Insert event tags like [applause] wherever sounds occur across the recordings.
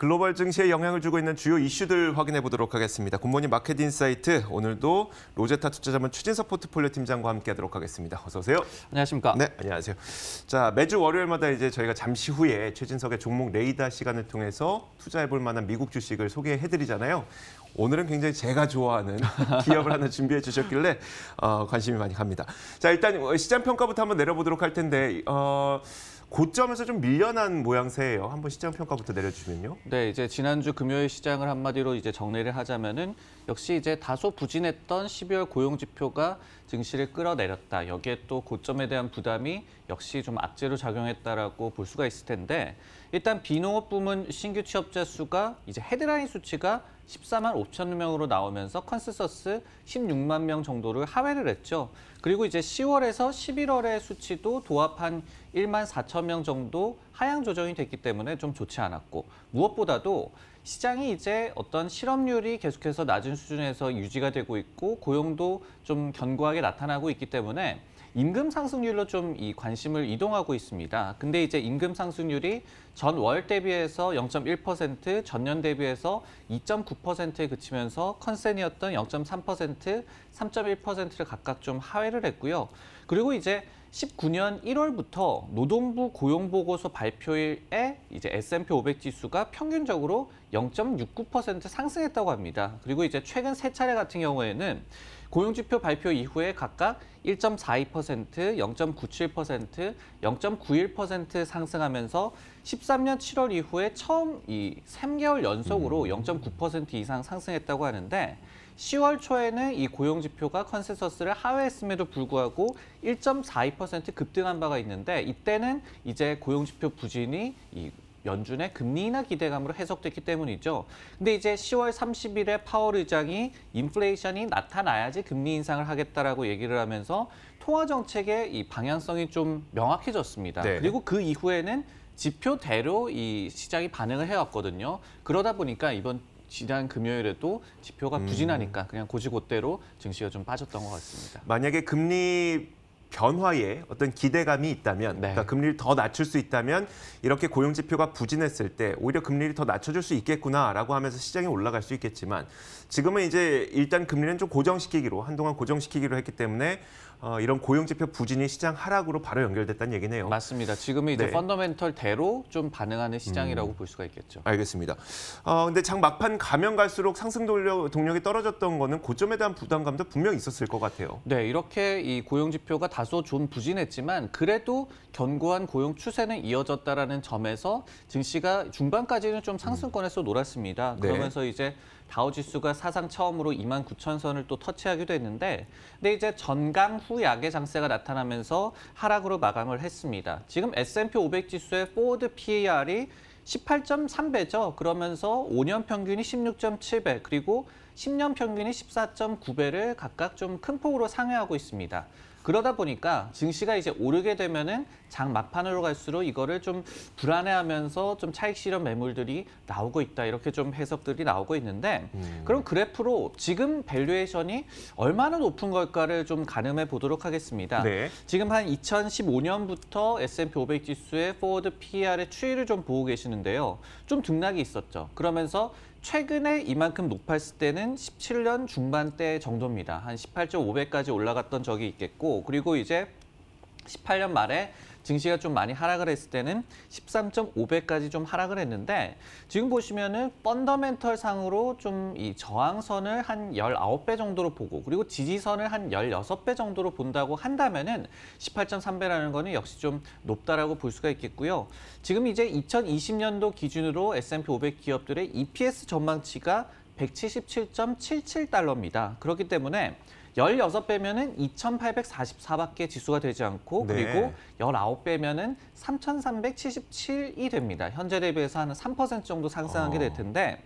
글로벌 증시에 영향을 주고 있는 주요 이슈들 확인해 보도록 하겠습니다. 굿모닝 마켓 인사이트 오늘도 로제타 투자자문 추진석 포트폴리오 팀장과 함께하도록 하겠습니다. 어서 오세요. 안녕하십니까? 네, 안녕하세요. 자 매주 월요일마다 이제 저희가 잠시 후에 최진석의 종목 레이더 시간을 통해서 투자해 볼 만한 미국 주식을 소개해 드리잖아요. 오늘은 굉장히 제가 좋아하는 [laughs] 기업을 하나 준비해 주셨길래 어, 관심이 많이 갑니다. 자 일단 시장 평가부터 한번 내려보도록 할 텐데. 어, 고점에서 좀 밀려난 모양새예요. 한번 시장 평가부터 내려주면요 네, 이제 지난주 금요일 시장을 한마디로 이제 정리를 하자면은 역시 이제 다소 부진했던 12월 고용 지표가 증시를 끌어내렸다. 여기에 또 고점에 대한 부담이 역시 좀 악재로 작용했다라고 볼 수가 있을 텐데 일단 비농업 부문 신규 취업자 수가 이제 헤드라인 수치가 14만 5천 명으로 나오면서 컨센서스 16만 명 정도를 하회를 했죠. 그리고 이제 10월에서 11월의 수치도 도합한 1만 4천 명 정도 하향 조정이 됐기 때문에 좀 좋지 않았고 무엇보다도 시장이 이제 어떤 실업률이 계속해서 낮은 수준에서 유지가 되고 있고 고용도 좀 견고하게 나타나고 있기 때문에 임금 상승률로 좀 이 관심을 이동하고 있습니다. 근데 이제 임금 상승률이 전 월 대비해서 0.1%, 전년 대비해서 2.9%에 그치면서 컨센이었던 0.3%, 3.1%를 각각 좀 하회를 했고요. 그리고 이제 19년 1월부터 노동부 고용보고서 발표일에 이제 S&P 500 지수가 평균적으로 0.69% 상승했다고 합니다. 그리고 이제 최근 세 차례 같은 경우에는 고용지표 발표 이후에 각각 1.42%, 0.97%, 0.91% 상승하면서 13년 7월 이후에 처음 이 3개월 연속으로 0.9% 음. 이상 상승했다고 하는데 10월 초에는 이 고용 지표가 컨센서스를 하회했음에도 불구하고 1.42% 급등한 바가 있는데 이때는 이제 고용 지표 부진이 이 연준의 금리 인하 기대감으로 해석됐기 때문이죠. 근데 이제 10월 30일에 파월 의장이 인플레이션이 나타나야지 금리 인상을 하겠다라고 얘기를 하면서 통화 정책의 이 방향성이 좀 명확해졌습니다. 네. 그리고 그 이후에는 지표대로 이 시장이 반응을 해왔거든요. 그러다 보니까 이번 지난 금요일에도 지표가 음. 부진하니까 그냥 고지고대로 증시가 좀 빠졌던 것 같습니다. 만약에 금리 변화에 어떤 기대감이 있다면, 네. 그러니까 금리를 더 낮출 수 있다면 이렇게 고용 지표가 부진했을 때 오히려 금리를 더 낮춰줄 수 있겠구나라고 하면서 시장이 올라갈 수 있겠지만 지금은 이제 일단 금리는 좀 고정시키기로 한동안 고정시키기로 했기 때문에 어, 이런 고용 지표 부진이 시장 하락으로 바로 연결됐다는 얘기네요. 맞습니다. 지금은 이제 네. 펀더멘털대로 좀 반응하는 음. 시장이라고 음. 볼 수가 있겠죠. 알겠습니다. 어, 근데 장 막판 가면 갈수록 상승 동력, 이 떨어졌던 거는 고점에 대한 부담감도 분명 있었을 것 같아요. 네, 이렇게 이 고용 지표가 다소 좀 부진했지만 그래도 견고한 고용 추세는 이어졌다라 점에서 증시가 중반까지는 좀 상승권에서 음. 놀았습니다. 네. 그러면서 네. 이제 다우 지수가 사상 처음으로 2만 9천 선을 또 터치하기도 했는데 근데 이제 전강 후 약의 장세가 나타나면서 하락으로 마감을 했습니다. 지금 S&P 500 지수의 포워드 PER이 18.3배죠. 그러면서 5년 평균이 16.7배, 그리고 10년 평균이 14.9배를 각각 좀 큰 폭으로 상회하고 있습니다. 그러다 보니까 증시가 이제 오르게 되면은 장 막판으로 갈수록 이거를 좀 불안해하면서 좀 차익 실현 매물들이 나오고 있다 이렇게 좀 해석들이 나오고 있는데 음. 그럼 그래프로 지금 밸류에이션이 얼마나 높은 걸까를 좀 가늠해 보도록 하겠습니다. 네. 지금 한 2015년부터 S&P 500 지수의 포워드 PER의 추이를 좀 보고 계시는데요. 좀 등락이 있었죠. 그러면서 최근에 이만큼 높았을 때는 17년 중반대 정도입니다. 한 18.5배까지 올라갔던 적이 있겠고 그리고 이제 18년 말에 증시가 좀 많이 하락을 했을 때는 13.5배까지 좀 하락을 했는데 지금 보시면은 펀더멘털 상으로 좀 이 저항선을 한 19배 정도로 보고 그리고 지지선을 한 16배 정도로 본다고 한다면은 18.3배라는 거는 역시 좀 높다라고 볼 수가 있겠고요. 지금 이제 2020년도 기준으로 S&P 500 기업들의 EPS 전망치가 177.77달러입니다. 그렇기 때문에 열여섯 배면은 2,844밖에 지수가 되지 않고 네. 그리고 열아홉 배면은 3,377이 됩니다. 현재 대비해서 한 3% 정도 상승하게 어. 될 텐데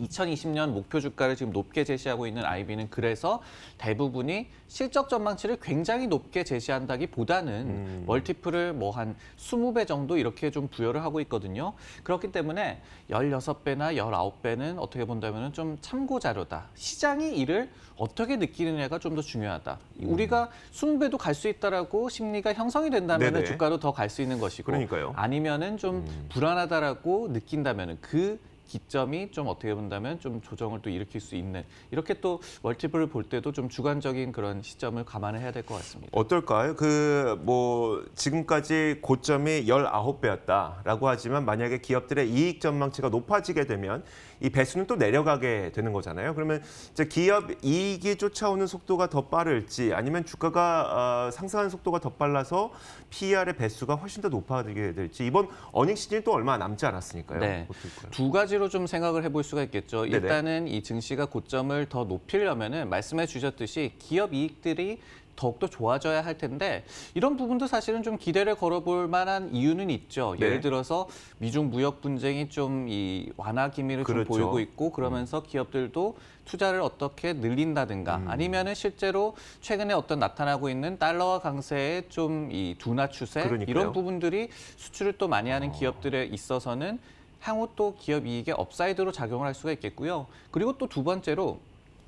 2020년 목표 주가를 지금 높게 제시하고 있는 아이비는 그래서 대부분이 실적 전망치를 굉장히 높게 제시한다기보다는 음. 멀티플을 뭐 한 20배 정도 이렇게 좀 부여를 하고 있거든요. 그렇기 때문에 16배나 19배는 어떻게 본다면 좀 참고 자료다. 시장이 이를 어떻게 느끼느냐가 좀 더 중요하다. 음. 우리가 20배도 갈 수 있다라고 심리가 형성이 된다면 네 주가로 더 갈 수 있는 것이고 그러니까요. 아니면은 좀 음. 불안하다라고 느낀다면은 그 기점이 좀 어떻게 본다면 좀 조정을 또 일으킬 수 있는 이렇게 또 멀티플을 볼 때도 좀 주관적인 그런 시점을 감안을 해야 될 것 같습니다. 어떨까요? 그 뭐 지금까지 고점이 19배였다라고 하지만 만약에 기업들의 이익 전망치가 높아지게 되면 이 배수는 또 내려가게 되는 거잖아요. 그러면 이제 기업 이익이 쫓아오는 속도가 더 빠를지 아니면 주가가 어, 상승하는 속도가 더 빨라서 PER의 배수가 훨씬 더 높아지게 될지 이번 어닝 시즌이 또 얼마 남지 않았으니까요. 네. 두 가지 가지로 좀 생각을 해볼 수가 있겠죠. 네네. 일단은 이 증시가 고점을 더 높이려면은 말씀해 주셨듯이 기업 이익들이 더욱더 좋아져야 할 텐데 이런 부분도 사실은 좀 기대를 걸어볼 만한 이유는 있죠. 네. 예를 들어서 미중 무역 분쟁이 좀 이 완화 기미를 그렇죠. 좀 보이고 있고 음. 그러면서 음. 기업들도 투자를 어떻게 늘린다든가 음. 아니면은 실제로 최근에 어떤 나타나고 있는 달러와 강세의 좀이 둔화 추세 그러니까요. 이런 부분들이 수출을 또 많이 하는 어. 기업들에 있어서는 향후 또 기업 이익에 업사이드로 작용을 할 수가 있겠고요. 그리고 또 두 번째로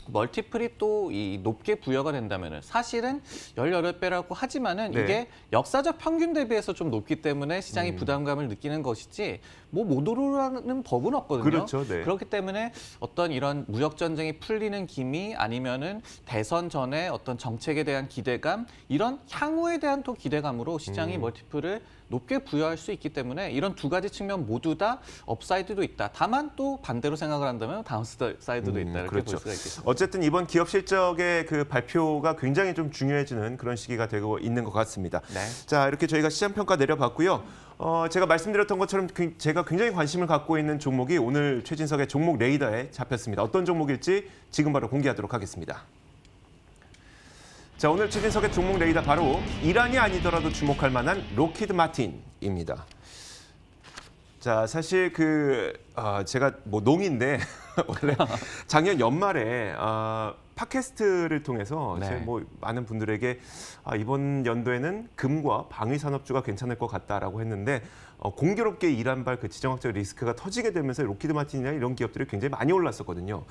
멀티플이 또 이 높게 부여가 된다면은 사실은 열여덟 배라고 하지만은 네. 이게 역사적 평균 대비해서 좀 높기 때문에 시장이 음. 부담감을 느끼는 것이지 뭐 못 오르라는 법은 없거든요. 그렇죠. 네. 그렇기 때문에 어떤 이런 무역 전쟁이 풀리는 기미 아니면은 대선 전에 어떤 정책에 대한 기대감 이런 향후에 대한 또 기대감으로 시장이 음. 멀티플을 높게 부여할 수 있기 때문에 이런 두 가지 측면 모두 다 업사이드도 있다. 다만 또 반대로 생각을 한다면 다운사이드도 음, 있다. 음, 이렇게 그렇죠. 볼 수가 있겠습니다. 어쨌든 이번 기업 실적의 그 발표가 굉장히 좀 중요해지는 그런 시기가 되고 있는 것 같습니다. 네. 자 이렇게 저희가 시장 평가 내려봤고요. 어, 제가 말씀드렸던 것처럼 그, 제가 굉장히 관심을 갖고 있는 종목이 오늘 최진석의 종목 레이더에 잡혔습니다. 어떤 종목일지 지금 바로 공개하도록 하겠습니다. 자 오늘 최진석의 종목 레이더 바로 이란이 아니더라도 주목할 만한 로키드 마틴입니다. 자 사실 그 아, 제가 뭐 농인데 [laughs] 원래 작년 연말에 아, 팟캐스트를 통해서 네. 뭐 많은 분들에게 아, 이번 연도에는 금과 방위 산업주가 괜찮을 것 같다라고 했는데 어, 공교롭게 이란 발그 지정학적 리스크가 터지게 되면서 로키드 마틴이나 이런 기업들이 굉장히 많이 올랐었거든요.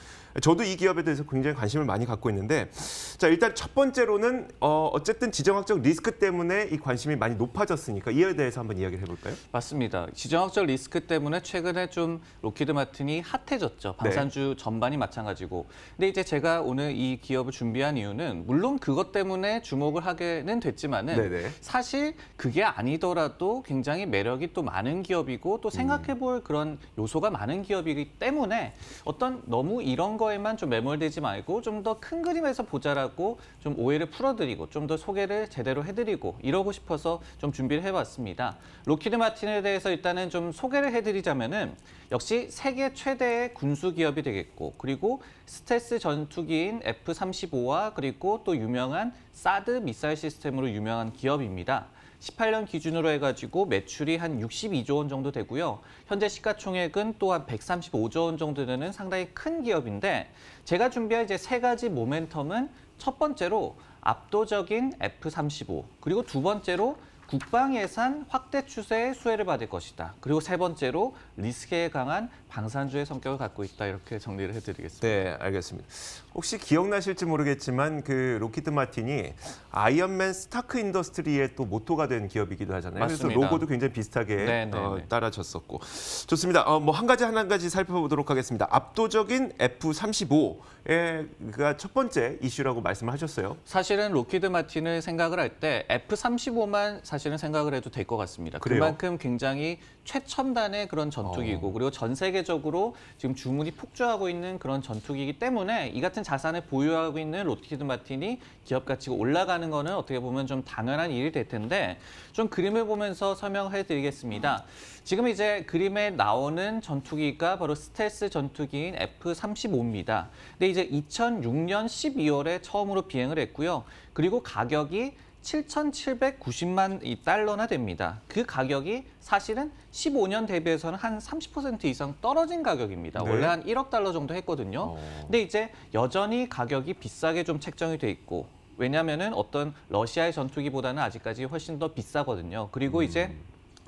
저도 이 기업에 대해서 굉장히 관심을 많이 갖고 있는데 자 일단 첫 번째로는 어, 어쨌든 지정학적 리스크 때문에 이 관심이 많이 높아졌으니까 이에 대해서 한번 이야기를 해볼까요? 맞습니다. 지정학적 리스크 때문에 최근에 좀 로키드 마틴이 핫해졌죠. 네. 방산주 네. 전반이 마찬가지고. 근데 이제 제가 오늘 이 기업을 준비한 이유는 물론 그것 때문에 주목을 하게는 됐지만은 네네. 네. 사실 그게 아니더라도 굉장히 매력이 또 많은 기업이고 또 생각해 볼 음. 그런 요소가 많은 기업이기 때문에 어떤 너무 이런 거에만 좀 매몰되지 말고 좀 더 큰 그림에서 보자라고 좀 오해를 풀어드리고 좀 더 소개를 제대로 해드리고 이러고 싶어서 좀 준비를 해봤습니다. 로키드 마틴에 대해서 일단은 좀 소개를 해드리자면은 역시 세계 최대의 군수 기업이 되겠고 그리고 스텔스 전투기인 F-35와 그리고 또 유명한 사드 미사일 시스템으로 유명한 기업입니다. 18년 기준으로 해가지고 매출이 한 62조 원 정도 되고요. 현재 시가총액은 또한 135조 원 정도 되는 상당히 큰 기업인데 제가 준비한 이제 세 가지 모멘텀은 첫 번째로 압도적인 F-35 그리고 두 번째로 국방 예산 확대 추세에 수혜를 받을 것이다. 그리고 세 번째로 리스크에 강한 방산주의 성격을 갖고 있다. 이렇게 정리를 해드리겠습니다. 네, 알겠습니다. 혹시 기억나실지 모르겠지만 그 로키드 마틴이 아이언맨 스타크 인더스트리의 또 모토가 된 기업이기도 하잖아요. 맞습니다. 그래서 로고도 굉장히 비슷하게 네, 네, 어, 네. 따라졌었고 좋습니다. 어, 뭐 한 가지 한 가지 살펴보도록 하겠습니다. 압도적인 F-35가 첫 번째 이슈라고 말씀하셨어요. 사실은 로키드 마틴을 생각을 할 때 F-35만 사실 사실은 생각을 해도 될 것 같습니다. 그래요? 그만큼 굉장히 최첨단의 그런 전투기고 어. 그리고 전 세계적으로 지금 주문이 폭주하고 있는 그런 전투기이기 때문에 이 같은 자산을 보유하고 있는 로키드 마틴이 기업 가치가 올라가는 거는 어떻게 보면 좀 당연한 일이 될 텐데 좀 그림을 보면서 설명해 드리겠습니다. 지금 이제 그림에 나오는 전투기가 바로 스텔스 전투기인 F-35입니다. 근데 이제 2006년 12월에 처음으로 비행을 했고요. 그리고 가격이 7,790만 달러나 됩니다. 그 가격이 사실은 15년 대비해서는 한 30% 이상 떨어진 가격입니다. 네. 원래 한 1억 달러 정도 했거든요. 어. 근데 이제 여전히 가격이 비싸게 좀 책정이 돼 있고 왜냐하면 어떤 러시아의 전투기보다는 아직까지 훨씬 더 비싸거든요. 그리고 음. 이제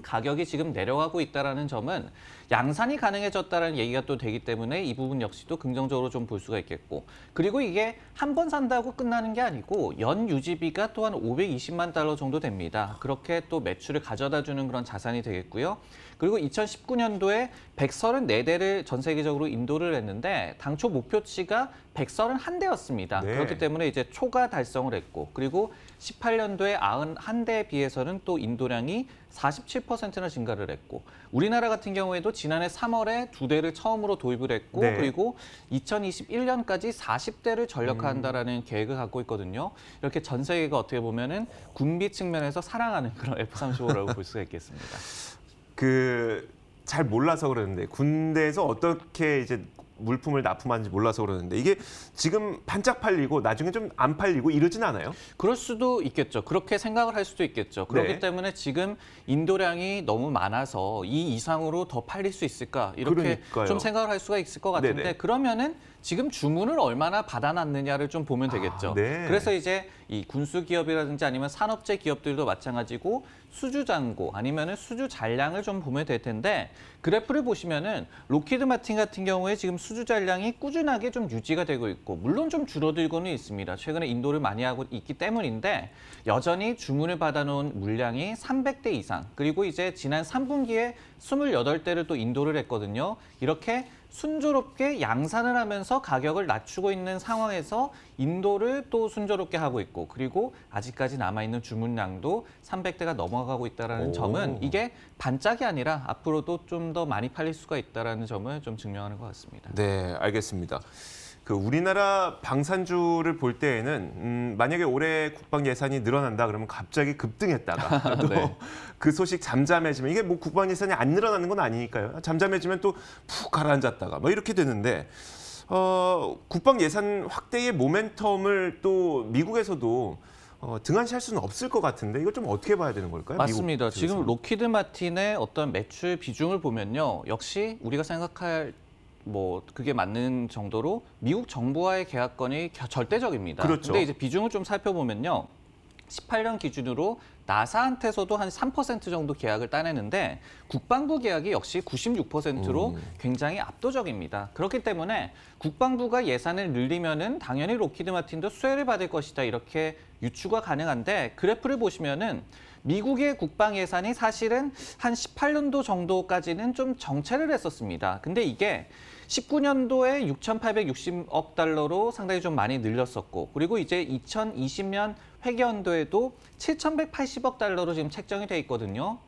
가격이 지금 내려가고 있다는 점은 양산이 가능해졌다는 얘기가 또 되기 때문에 이 부분 역시도 긍정적으로 좀 볼 수가 있겠고 그리고 이게 한 번 산다고 끝나는 게 아니고 연 유지비가 또한 520만 달러 정도 됩니다. 그렇게 또 매출을 가져다 주는 그런 자산이 되겠고요. 그리고 2019년도에 134대를 전 세계적으로 인도를 했는데 당초 목표치가 131대였습니다. 네. 그렇기 때문에 이제 초과 달성을 했고 그리고 18년도에 91대에 비해서는 또 인도량이 47%나 증가를 했고 우리나라 같은 경우에도 지난해 3월에 두 대를 처음으로 도입을 했고 네. 그리고 2021년까지 40대를 전력화한다라는 음. 계획을 갖고 있거든요. 이렇게 전 세계가 어떻게 보면은 군비 측면에서 사랑하는 그런 F-35라고 볼 수가 있겠습니다. [laughs] 그잘 몰라서 그러는데 군대에서 어떻게 이제 물품을 납품하는지 몰라서 그러는데 이게 지금 반짝 팔리고 나중에 좀 안 팔리고 이러진 않아요? 그럴 수도 있겠죠. 그렇게 생각을 할 수도 있겠죠. 그렇기 네. 때문에 지금 인도량이 너무 많아서 이 이상으로 더 팔릴 수 있을까 이렇게 그러니까요. 좀 생각을 할 수가 있을 것 같은데 네네. 그러면은 지금 주문을 얼마나 받아놨느냐를 좀 보면 되겠죠. 아, 네. 그래서 이제 이 군수 기업이라든지 아니면 산업재 기업들도 마찬가지고 수주 잔고 아니면은 수주 잔량을 좀 보면 될 텐데 그래프를 보시면은 로키드 마틴 같은 경우에 지금 수주 잔량이 꾸준하게 좀 유지가 되고 있고 물론 좀 줄어들고는 있습니다. 최근에 인도를 많이 하고 있기 때문인데 여전히 주문을 받아놓은 물량이 300대 이상 그리고 이제 지난 3분기에 28대를 또 인도를 했거든요. 이렇게 순조롭게 양산을 하면서 가격을 낮추고 있는 상황에서 인도를 또 순조롭게 하고 있고 그리고 아직까지 남아있는 주문량도 300대가 넘어가고 있다는 점은 이게 반짝이 아니라 앞으로도 좀 더 많이 팔릴 수가 있다는 점을 좀 증명하는 것 같습니다. 네, 알겠습니다. 그 우리나라 방산주를 볼 때에는 음, 만약에 올해 국방 예산이 늘어난다 그러면 갑자기 급등했다가 [laughs] 또그 네. 그 소식 잠잠해지면 이게 뭐 국방 예산이 안 늘어나는 건 아니니까요. 잠잠해지면 또 푹 가라앉았다가 뭐 이렇게 되는데 어, 국방 예산 확대의 모멘텀을 또 미국에서도 어, 등한시할 수는 없을 것 같은데 이걸 좀 어떻게 봐야 되는 걸까요? 맞습니다. 지금 로키드 마틴의 어떤 매출 비중을 보면요. 역시 우리가 생각할 뭐 그게 맞는 정도로 미국 정부와의 계약권이 절대적입니다. 그렇죠. 근데 이제 비중을 좀 살펴보면요. 18년 기준으로 나사한테서도 한 3% 정도 계약을 따내는데 국방부 계약이 역시 96%로 음. 굉장히 압도적입니다. 그렇기 때문에 국방부가 예산을 늘리면은 당연히 록히드 마틴도 수혜를 받을 것이다 이렇게 유추가 가능한데 그래프를 보시면은 미국의 국방 예산이 사실은 한 18년도 정도까지는 좀 정체를 했었습니다. 근데 이게 19년도에 6,860억 달러로 상당히 좀 많이 늘렸었고 그리고 이제 2020년 회계연도에도 7,180억 달러로 지금 책정이 돼 있거든요.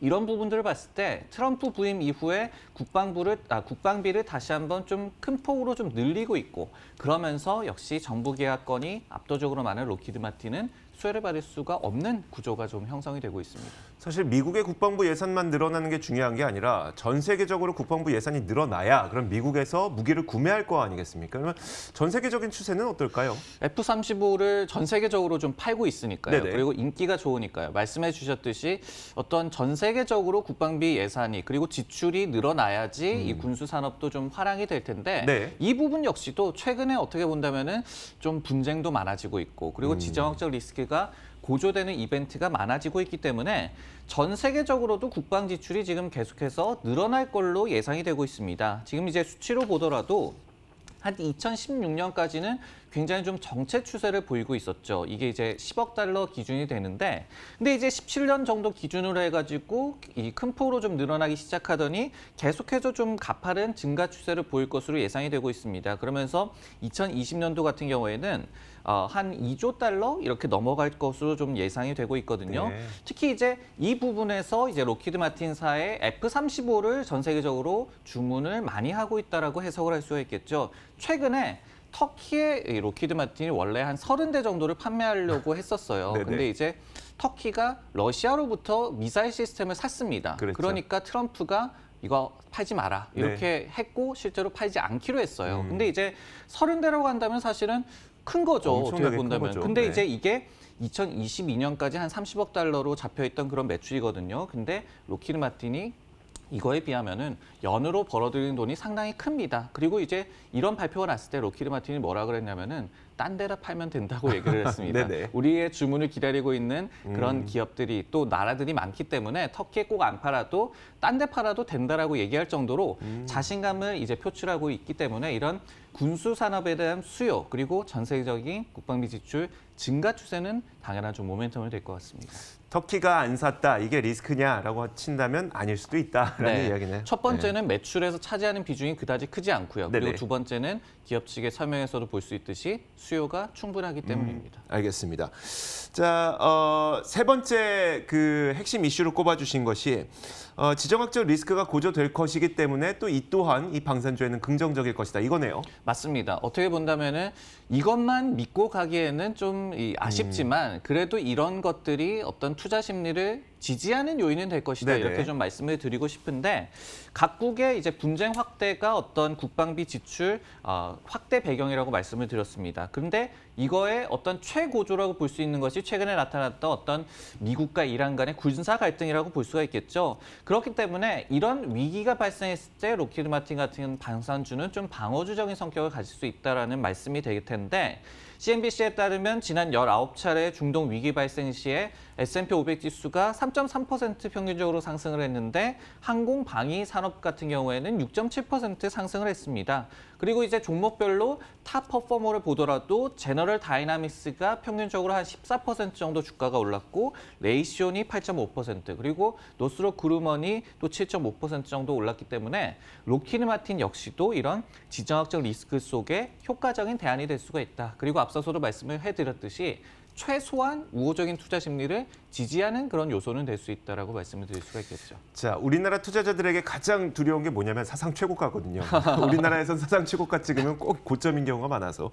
이런 부분들을 봤을 때 트럼프 부임 이후에 국방부를 아, 국방비를 다시 한번 좀 큰 폭으로 좀 늘리고 있고 그러면서 역시 정부 계약권이 압도적으로 많은 로키드 마틴은 수혈의 받을 수가 없는 구조가 좀 형성이 되고 있습니다. 사실 미국의 국방부 예산만 늘어나는 게 중요한 게 아니라 전 세계적으로 국방부 예산이 늘어나야 그럼 미국에서 무기를 구매할 거 아니겠습니까? 그러면 전 세계적인 추세는 어떨까요? F-35를 전 세계적으로 좀 팔고 있으니까요. 네네. 그리고 인기가 좋으니까요. 말씀해 주셨듯이 어떤 전 세계적으로 국방비 예산이 그리고 지출이 늘어나야지 음. 이 군수 산업도 좀 화랑이 될 텐데 네. 이 부분 역시도 최근에 어떻게 본다면은 좀 분쟁도 많아지고 있고 그리고 음. 지정학적 리스크가 고조되는 이벤트가 많아지고 있기 때문에 전 세계적으로도 국방 지출이 지금 계속해서 늘어날 걸로 예상이 되고 있습니다. 지금 이제 수치로 보더라도 한 2016년까지는 굉장히 좀 정체 추세를 보이고 있었죠. 이게 이제 10억 달러 기준이 되는데 근데 이제 17년 정도 기준으로 해가지고 이 큰 폭으로 좀 늘어나기 시작하더니 계속해서 좀 가파른 증가 추세를 보일 것으로 예상이 되고 있습니다. 그러면서 2020년도 같은 경우에는 어, 한 2조 달러 이렇게 넘어갈 것으로 좀 예상이 되고 있거든요. 네. 특히 이제 이 부분에서 이제 로키드 마틴사의 F-35를 전 세계적으로 주문을 많이 하고 있다고 해석을 할 수가 있겠죠. 최근에 터키의 로키드 마틴이 원래 한 30대 정도를 판매하려고 했었어요. [laughs] 근데 이제 터키가 러시아로부터 미사일 시스템을 샀습니다. 그랬죠. 그러니까 트럼프가 이거 팔지 마라 네. 이렇게 네. 했고 실제로 팔지 않기로 했어요. 음. 근데 이제 30대라고 한다면 사실은 큰 거죠. 어떻게 본다면. 거죠. 근데 네. 이제 이게 2022년까지 한 30억 달러로 잡혀 있던 그런 매출이거든요. 근데 로키드 마틴이 이거에 비하면은 연으로 벌어들이는 돈이 상당히 큽니다. 그리고 이제 이런 발표가 났을 때 로키드 마틴이 뭐라 그랬냐면은 딴 데다 팔면 된다고 얘기를 했습니다. [laughs] 네, 네. 우리의 주문을 기다리고 있는 그런 음. 기업들이 또 나라들이 많기 때문에 터키에 꼭 안 팔아도 딴 데 팔아도 된다라고 얘기할 정도로 음. 자신감을 이제 표출하고 있기 때문에 이런 군수 산업에 대한 수요 그리고 전 세계적인 국방비 지출 증가 추세는 당연한 좀 모멘텀이 될 것 같습니다. 터키가 안 샀다 이게 리스크냐라고 친다면 아닐 수도 있다라는 네. 이야기네요. 첫 번째는 네. 매출에서 차지하는 비중이 그다지 크지 않고요. 네네. 그리고 두 번째는 기업 측의 설명에서도 볼 수 있듯이 수요가 충분하기 음, 때문입니다. 음, 알겠습니다. 자, 어, 세 번째 그 핵심 이슈로 꼽아주신 것이 어, 지정학적 리스크가 고조될 것이기 때문에 또 이 또한 이 방산주에는 긍정적일 것이다 이거네요. 맞습니다. 어떻게 본다면은 이것만 믿고 가기에는 좀 아쉽지만 음. 그래도 이런 것들이 어떤 투자 심리를 지지하는 요인은 될 것이다 네네. 이렇게 좀 말씀을 드리고 싶은데 각국의 이제 분쟁 확대가 어떤 국방비 지출 어, 확대 배경이라고 말씀을 드렸습니다. 그런데 이거의 어떤 최고조라고 볼 수 있는 것이 최근에 나타났던 어떤 미국과 이란 간의 군사 갈등이라고 볼 수가 있겠죠. 그렇기 때문에 이런 위기가 발생했을 때 로키드 마틴 같은 방산주는 좀 방어주적인 성격을 가질 수 있다라는 말씀이 되겠 텐데 CNBC에 따르면 지난 19차례 중동 위기 발생 시에 S&P 500 지수가 3.3% 평균적으로 상승을 했는데 항공, 방위, 산업 같은 경우에는 6.7% 상승을 했습니다. 그리고 이제 종목별로 탑 퍼포머를 보더라도 제너럴 다이나믹스가 평균적으로 한 14% 정도 주가가 올랐고 레이시온이 8.5% 그리고 노스로 그루먼이 또 7.5% 정도 올랐기 때문에 로키드 마틴 역시도 이런 지정학적 리스크 속에 효과적인 대안이 될 수가 있다. 그리고 앞서서도 말씀을 해드렸듯이 최소한 우호적인 투자 심리를 지지하는 그런 요소는 될 수 있다라고 말씀을 드릴 수가 있겠죠. 자, 우리나라 투자자들에게 가장 두려운 게 뭐냐면 사상 최고가거든요. [laughs] 우리나라에선 사상 최고가 찍으면 꼭 고점인 경우가 많아서.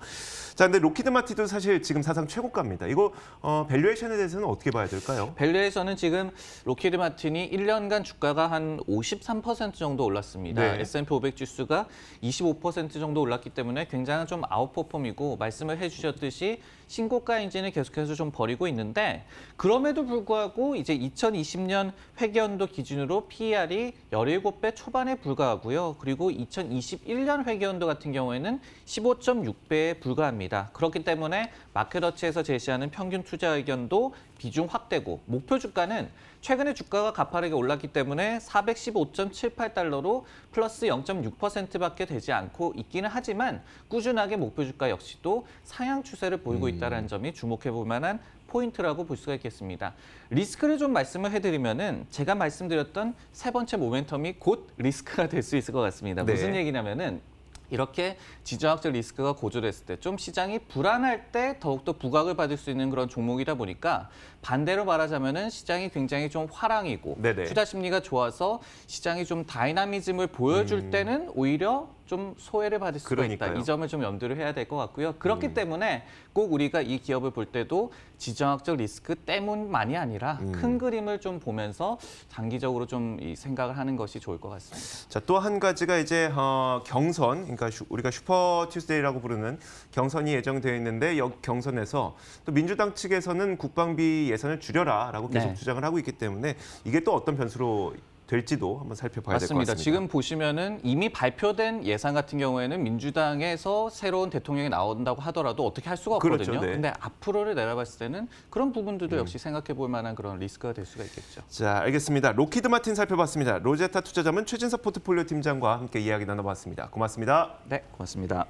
자, 근데 로키드 마티도 사실 지금 사상 최고가입니다. 이거 어, 밸류에이션에 대해서는 어떻게 봐야 될까요? 밸류에이션은 지금 로키드 마틴이 1년간 주가가 한 53% 정도 올랐습니다. 네. S&P 500 지수가 25% 정도 올랐기 때문에 굉장한 좀 아웃퍼폼이고 말씀을 해주셨듯이 신고가인지는 계속해서 좀 버리고 있는데 그럼에도 불구하고 이제 2020년 회계연도 기준으로 PER이 17배 초반에 불과하고요. 그리고 2021년 회계연도 같은 경우에는 15.6배에 불과합니다. 그렇기 때문에 마켓워치에서 제시하는 평균 투자 의견도 비중 확대고 목표 주가는 최근에 주가가 가파르게 올랐기 때문에 415.78달러로 플러스 0.6%밖에 되지 않고 있기는 하지만 꾸준하게 목표 주가 역시도 상향 추세를 보이고 음. 있다는 음. 점이 주목해 볼 만한 포인트라고 볼 수가 있겠습니다. 리스크를 좀 말씀을 해드리면은 제가 말씀드렸던 세 번째 모멘텀이 곧 리스크가 될 수 있을 것 같습니다. 네. 무슨 얘기냐면은 이렇게 지정학적 리스크가 고조됐을 때 좀 시장이 불안할 때 더욱더 부각을 받을 수 있는 그런 종목이다 보니까 반대로 말하자면은 시장이 굉장히 좀 화랑이고 네네. 투자 심리가 좋아서 시장이 좀 다이나미즘을 보여줄 음. 때는 오히려 좀 소외를 받을 수가 그러니까요. 있다. 이 점을 좀 염두를 해야 될 것 같고요. 그렇기 음. 때문에 꼭 우리가 이 기업을 볼 때도 지정학적 리스크 때문만이 아니라 음. 큰 그림을 좀 보면서 장기적으로 좀 생각을 하는 것이 좋을 것 같습니다. 자, 또 한 가지가 이제 어, 경선, 그러니까 슈, 우리가 슈퍼 투스데이라고 부르는 경선이 예정되어 있는데 역 경선에서 또 민주당 측에서는 국방비 예산을 줄여라라고 계속 네. 주장을 하고 있기 때문에 이게 또 어떤 변수로 될지도 한번 살펴봐야 될 것 같습니다. 지금 보시면은 이미 발표된 예산 같은 경우에는 민주당에서 새로운 대통령이 나온다고 하더라도 어떻게 할 수가 그렇죠. 없거든요. 그렇죠, 네. 데 앞으로를 내려봤을 때는 그런 부분들도 음. 역시 생각해 볼 만한 그런 리스크가 될 수가 있겠죠. 자, 알겠습니다. 로키드 마틴 살펴봤습니다. 로제타 투자자문 최진석 포트폴리오 팀장과 함께 이야기 나눠봤습니다. 고맙습니다. 네, 고맙습니다.